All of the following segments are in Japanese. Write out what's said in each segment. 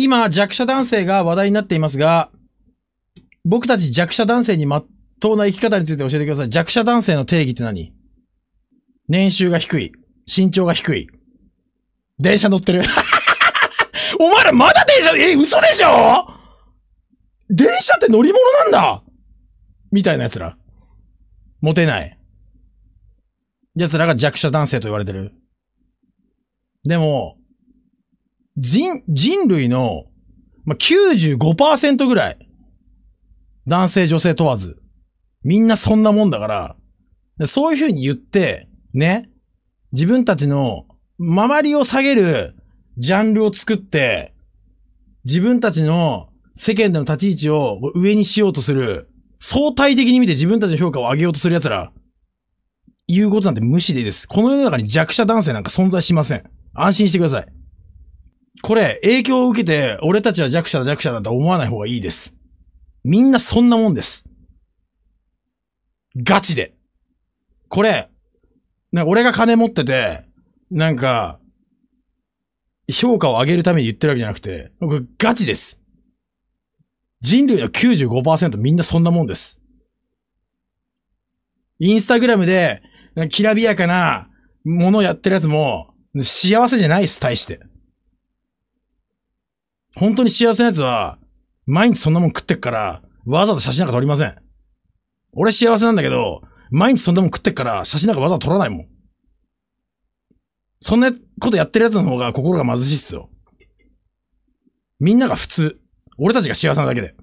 今、弱者男性が話題になっていますが、僕たち弱者男性にまっとうな生き方について教えてください。弱者男性の定義って何年収が低い。身長が低い。電車乗ってる。お前らまだ電車、え、嘘でしょ電車って乗り物なんだみたいな奴ら。モテない。奴らが弱者男性と言われてる。でも、人、人類の、ま95%ぐらい、男性女性問わず、みんなそんなもんだから、そういうふうに言って、ね、自分たちの、周りを下げる、ジャンルを作って、自分たちの世間での立ち位置を上にしようとする、相対的に見て自分たちの評価を上げようとする奴ら、言うことなんて無視でいいです。この世の中に弱者男性なんか存在しません。安心してください。これ、影響を受けて、俺たちは弱者だ弱者だと思わない方がいいです。みんなそんなもんです。ガチで。これ、な俺が金持ってて、なんか、評価を上げるために言ってるわけじゃなくて、僕、ガチです。人類の95%みんなそんなもんです。インスタグラムで、きらびやかなものやってるやつも、幸せじゃないです、大して。本当に幸せなやつは、毎日そんなもん食ってっから、わざわざ写真なんか撮りません。俺幸せなんだけど、毎日そんなもん食ってっから、写真なんかわざわざ撮らないもん。そんなことやってる奴の方が心が貧しいっすよ。みんなが普通。俺たちが幸せなだけで。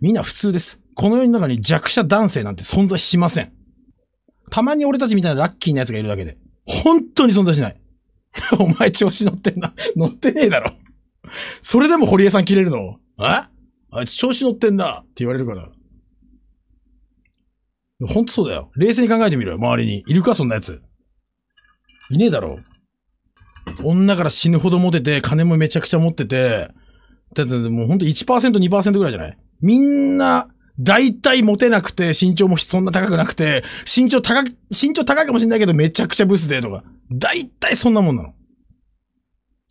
みんな普通です。この世の中に弱者男性なんて存在しません。たまに俺たちみたいなラッキーな奴がいるだけで。本当に存在しない。お前調子乗ってんな。乗ってねえだろ。それでも堀江さん切れるのえあいつ調子乗ってんなって言われるから。ほんとそうだよ。冷静に考えてみろよ、周りに。いるか、そんなやつ。いねえだろ。女から死ぬほどモテて、金もめちゃくちゃ持ってて、だってもうほんと1%、2%ぐらいじゃないみんな、大体モテなくて、身長もそんな高くなくて、身長高、身長高いかもしんないけどめちゃくちゃブスでとか。大体そんなもんなの。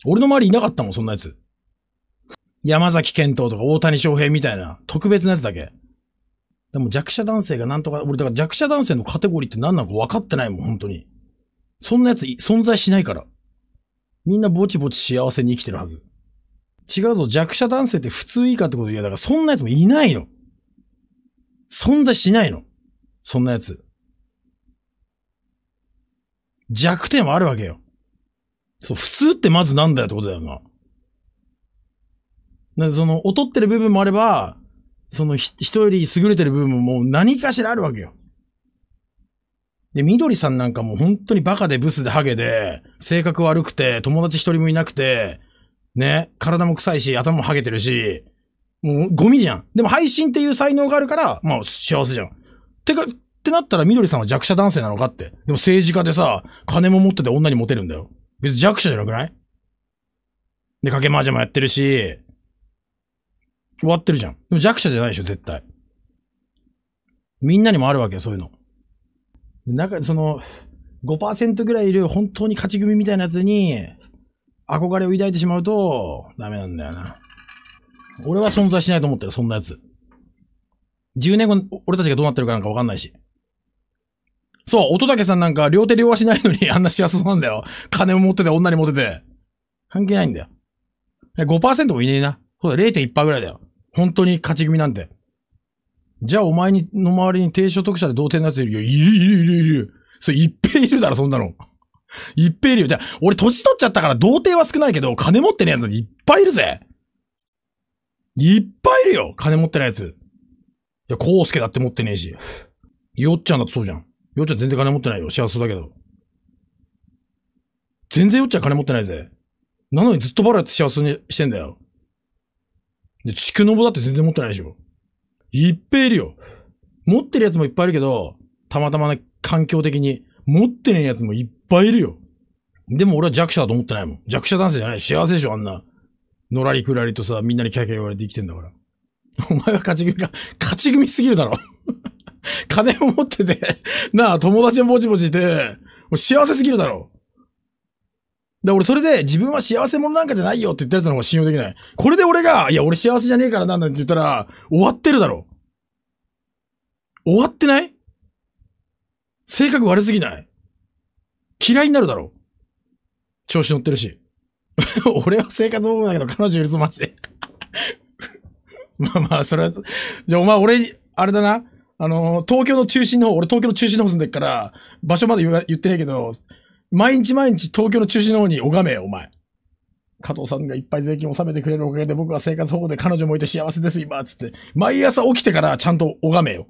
俺の周りいなかったもん、そんなやつ。山崎健人とか大谷翔平みたいな特別なやつだけ。でも弱者男性がなんとか、俺だから弱者男性のカテゴリーって何なのか分かってないもん、本当に。そんなやつ存在しないから。みんなぼちぼち幸せに生きてるはず。違うぞ、弱者男性って普通以下ってこといや、だからそんなやつもいないの。存在しないの。そんなやつ。弱点はあるわけよ。そう、普通ってまずなんだよってことだよな。なその、劣ってる部分もあれば、その、人より優れてる部分ももう何かしらあるわけよ。で、緑さんなんかもう本当にバカでブスでハゲで、性格悪くて、友達一人もいなくて、ね、体も臭いし、頭もハゲてるし、もうゴミじゃん。でも配信っていう才能があるから、まあ幸せじゃん。てか、ってなったら、緑さんは弱者男性なのかって。でも政治家でさ、金も持ってて女にモテるんだよ。別に弱者じゃなくないで、かけ麻雀もやってるし、終わってるじゃん。でも弱者じゃないでしょ、絶対。みんなにもあるわけよ、そういうの。なんか、その、5%ぐらいいる本当に勝ち組みたいなやつに、憧れを抱いてしまうと、ダメなんだよな。俺は存在しないと思ってる、そんなやつ。10年後、俺たちがどうなってるかなんかわかんないし。そう、音竹さんなんか両手両足ないのに あんな幸せそうなんだよ。金を持ってて、女に持ってて。関係ないんだよ。5%もいねえな。そうだ、0.1%ぐらいだよ。本当に勝ち組なんて。じゃあお前に、の周りに低所得者で同点のやついるよ。いるいるいるいる。それ、いっぺいいるだろ、そんなの。いっぺいいるよ。じゃあ、俺年取っちゃったから童貞は少ないけど、金持ってねえやついっぱいいるぜ。いっぱいいるよ、金持ってないやつ。いや、コウスケだって持ってねえし。よっちゃんだってそうじゃん。よっちゃん全然金持ってないよ。幸せだけど。全然よっちゃん金持ってないぜ。なのにずっとバラやって幸せにしてんだよ。で、地区の棒だって全然持ってないでしょ。いっぺいいるよ。持ってるやつもいっぱいいるけど、たまたまね、環境的に、持ってねえやつもいっぱいいるよ。でも俺は弱者だと思ってないもん。弱者男性じゃない。幸せでしょ、あんな。のらりくらりとさ、みんなにキャキャ言われて生きてんだから。お前は勝ち組か、勝ち組すぎるだろ。金を持ってて、なあ、友達もぼちぼちいて、もう幸せすぎるだろ。だ俺それで自分は幸せ者なんかじゃないよって言ったやつの方が信用できない。これで俺が、いや俺幸せじゃねえからなんだって言ったら、終わってるだろ。終わってない性格悪すぎない嫌いになるだろ。調子乗ってるし。俺は生活保護だけど彼女いるぞマジで。まあまあ、それは、じゃあお前俺に、あれだな。あの、東京の中心の方、俺東京の中心の方住んでるから、場所まで言ってねえけど、毎日毎日東京の中心の方に拝めよ、お前。加藤さんがいっぱい税金を納めてくれるおかげで僕は生活保護で彼女もいて幸せです、今、つって。毎朝起きてからちゃんと拝めよ。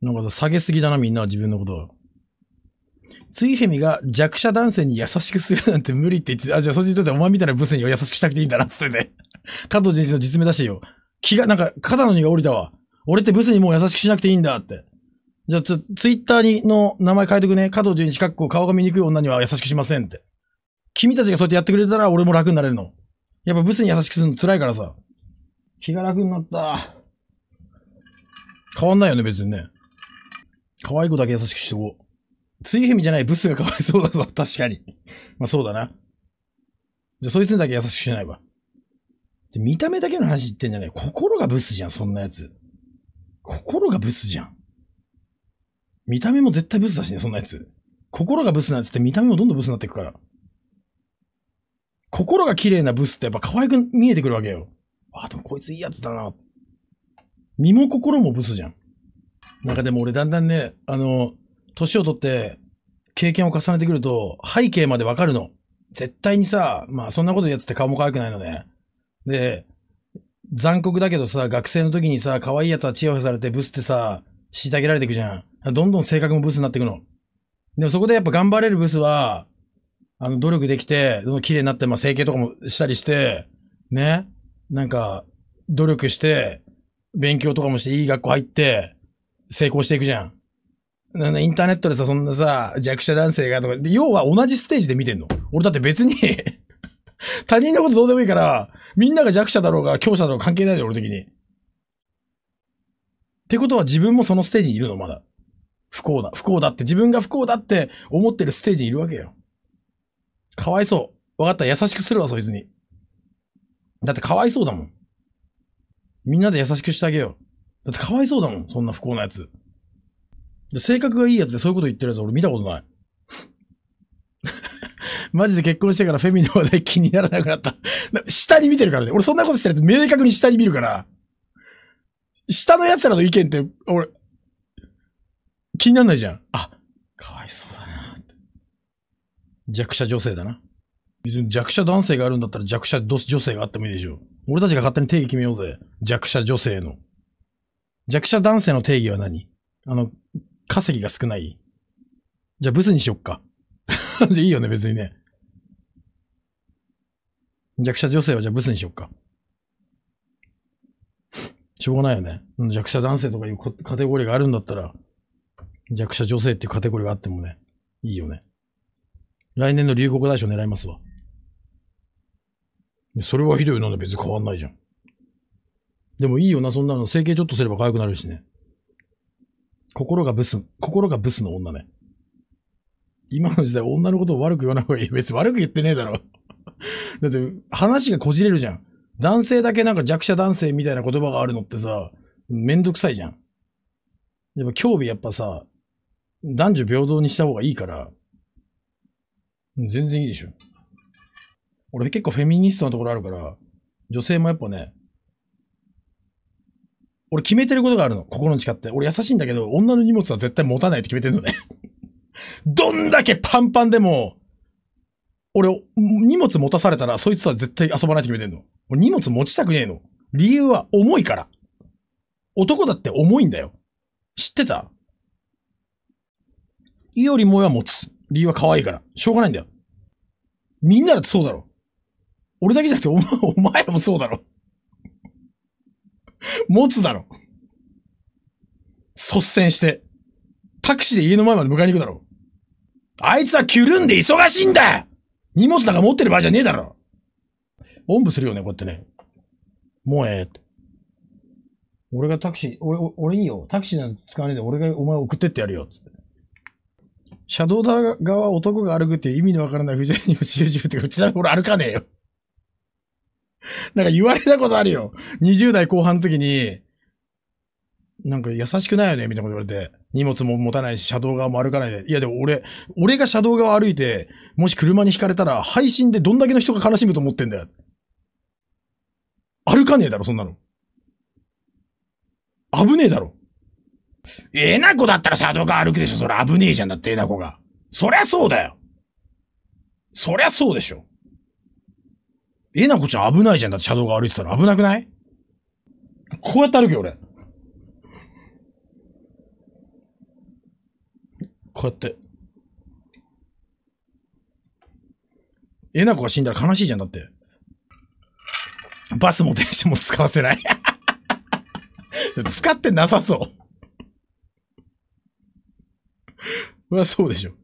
なんか下げすぎだな、みんなは自分のことは。ついへみが弱者男性に優しくするなんて無理って言って、あ、じゃあそっちにとってお前みたいなブスに優しくしたくていいんだな、つってね。加藤人事の実名だしよ。気が、なんか肩の荷が降りたわ。俺ってブスにもう優しくしなくていいんだって。じゃあ、ツイッターにの名前変えとくね。加藤純一かっこ顔が見にくい女には優しくしませんって。君たちがそうやってやってくれたら俺も楽になれるの。やっぱブスに優しくするの辛いからさ。気が楽になった。変わんないよね、別にね。可愛い子だけ優しくしてこう。ついへみじゃないブスがかわいそうだぞ、確かに。まあそうだな。じゃあそいつにだけ優しくしないわ。見た目だけの話言ってんじゃねえ。心がブスじゃん、そんなやつ。心がブスじゃん。見た目も絶対ブスだしね、そんなやつ。心がブスなやつって見た目もどんどんブスになっていくから。心が綺麗なブスってやっぱ可愛く見えてくるわけよ。あ、でもこいついいやつだな。身も心もブスじゃん。なんかでも俺だんだんね、あの、年をとって経験を重ねてくると背景までわかるの。絶対にさ、まあそんなことやつって顔も可愛くないのね。で、残酷だけどさ、学生の時にさ、可愛い奴はチヤホヤされてブスってさ、虐げられていくじゃん。どんどん性格もブスになっていくの。でもそこでやっぱ頑張れるブスは、あの、努力できて、綺麗になって、まあ、整形とかもしたりして、ね。なんか、努力して、勉強とかもして、いい学校入って、成功していくじゃん。なんインターネットでさ、そんなさ、弱者男性がとか、要は同じステージで見てんの。俺だって別に 他人のことどうでもいいから、みんなが弱者だろうが、強者だろうが関係ないで、俺的に。ってことは自分もそのステージにいるの、まだ。不幸だ、不幸だって、自分が不幸だって思ってるステージにいるわけよ。かわいそう。わかった、優しくするわ、そいつに。だってかわいそうだもん。みんなで優しくしてあげよう。だってかわいそうだもん、そんな不幸なやつ。性格がいいやつでそういうこと言ってるやつ俺見たことない。マジで結婚してからフェミの話題気にならなくなった。下に見てるからね。俺そんなことしてると明確に下に見るから。下の奴らの意見って、俺、気になんないじゃん。あ、かわいそうだな弱者女性だな。弱者男性があるんだったら弱者女性があってもいいでしょう。俺たちが勝手に定義決めようぜ。弱者女性の。弱者男性の定義は何あの、稼ぎが少ない。じゃあブスにしよっか。いいよね、別にね。弱者女性はじゃあブスにしよっか。しょうがないよね。弱者男性とかいうカテゴリーがあるんだったら、弱者女性っていうカテゴリーがあってもね、いいよね。来年の流行語大賞狙いますわ。それはひどいなんで別に変わんないじゃん。でもいいよな、そんなの。整形ちょっとすれば可愛くなるしね。心がブス、心がブスの女ね。今の時代女のことを悪く言わない方がいい。別に悪く言ってねえだろ。だって話がこじれるじゃん。男性だけなんか弱者男性みたいな言葉があるのってさ、めんどくさいじゃん。やっぱ興味やっぱさ、男女平等にした方がいいから、全然いいでしょ。俺結構フェミニストなところあるから、女性もやっぱね、俺決めてることがあるの。心に誓って。俺優しいんだけど、女の荷物は絶対持たないって決めてんのね どんだけパンパンでも、俺、荷物持たされたら、そいつとは絶対遊ばないと決めてんの。俺荷物持ちたくねえの。理由は重いから。男だって重いんだよ。知ってたいよりもは持つ。理由は可愛いから。しょうがないんだよ。みんなだってそうだろ。俺だけじゃなくてお、お前らもそうだろ。持つだろ。率先して。タクシーで家の前まで迎えに行くだろ。あいつはキんで忙しいんだ荷物なんか持ってる場合じゃねえだろおんぶするよね、こうやってね。もうええって。俺がタクシー、俺、俺いいよ。タクシーなんて使わねえで、俺がお前送ってってやるよ。つって。車道側男が歩くっていう意味のわからない不条にも集中ってか、ちなみ俺歩かねえよ。なんか言われたことあるよ。20代後半の時に、なんか優しくないよねみたいなこと言われて。荷物も持たないし、車道側も歩かないで。いや、でも俺、俺が車道側歩いて、もし車にひかれたら、配信でどんだけの人が悲しむと思ってんだよ。歩かねえだろ、そんなの。危ねえだろ。えなこだったら車道側歩くでしょ。それ危ねえじゃんだって、えなこが。そりゃそうだよ。そりゃそうでしょ。えなこちゃん危ないじゃんだって車道側歩いてたら危なくないこうやって歩けよ、俺。こうやって。えなこが死んだら悲しいじゃん、だって。バスも電車も使わせない 使ってなさそう うわ、そうでしょ。